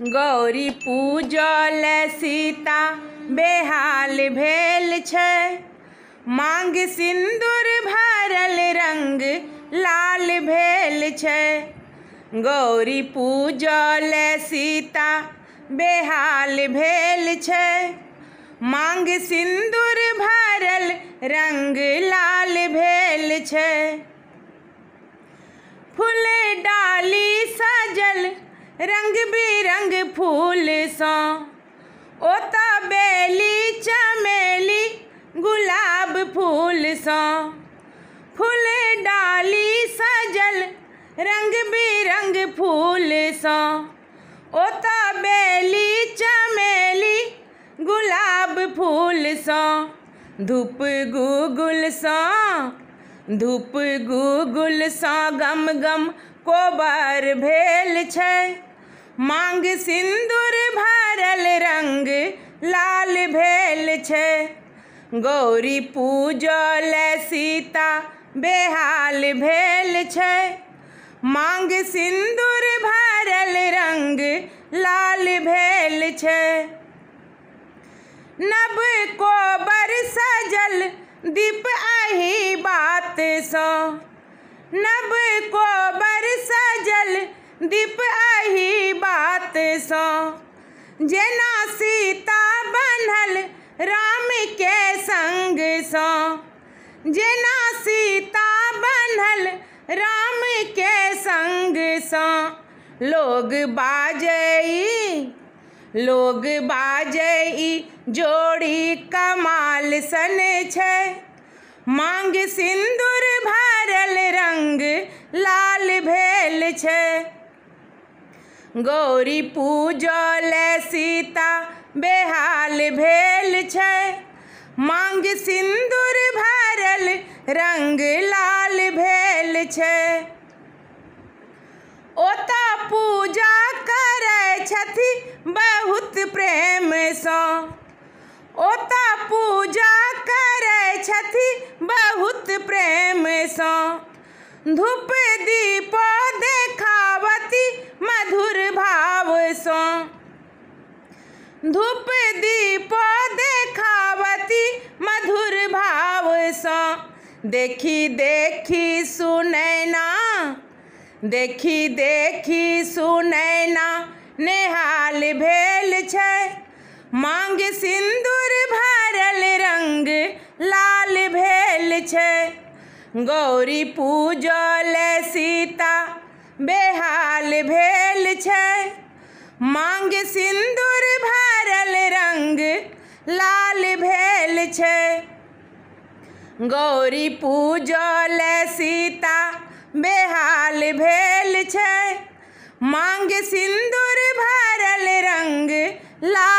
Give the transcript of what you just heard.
गौरी पूजल सीता बेहाल भेल छे मांग सिंदूर भरल रंग लाल भेल छे गौरी पूजल सीता बेहाल भेल छे मांग सिंदूर भरल रंग लाल भेल छे फूल डाली रंग बिरंग फूल सो ओता बेली चमेली गुलाब फूल सो फूल डाली सजल रंग बिरंग फूल सो ओता बेली चमेली गुलाब फूल सो धूप गूगुल सो धूप गूगुल सो गम गम कोबर भेल छै मांग सिंदूर भरल रंग लाल भेल छे गौरी पूजल सीता बेहाल भेल छे मांग सिंदूर भरल रंग लाल भेल छे नब को बर सजल दीप अही बात सो नब को बर दीप आही बात सो जेना सीता बनल राम के संग सो जेना सीता बनल राम के संग सो लोग बाजई लोग बाजई जोड़ी कमाल सन छै मांग सिंदूर भरल रंग लाल भेल छै गौरी पूजल सीता बेहाल भेल छै मांग सिंदूर भरल रंग लाल भेल छै ओता पूजा करै छथि बहुत प्रेम प्रेमसँ ओता पूजा करै छथि बहुत प्रेम प्रेमसँ धूप दीपा धूप दीप देखावती मधुर भाव सँ देखी देखी सुनैना देखी देखी सुनैना नेहाल भेल छै मांग सिंदूर भरल रंग लाल भेल छै गौरी पूजल सीता बेहाल भेल छै मांग सिंदूर गौरी पूजल सीता बेहाल भेल छे मांग सिंदूर भरल रंग ला